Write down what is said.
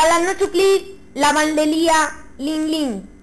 Para noche, suplir la bandería Ling Ling.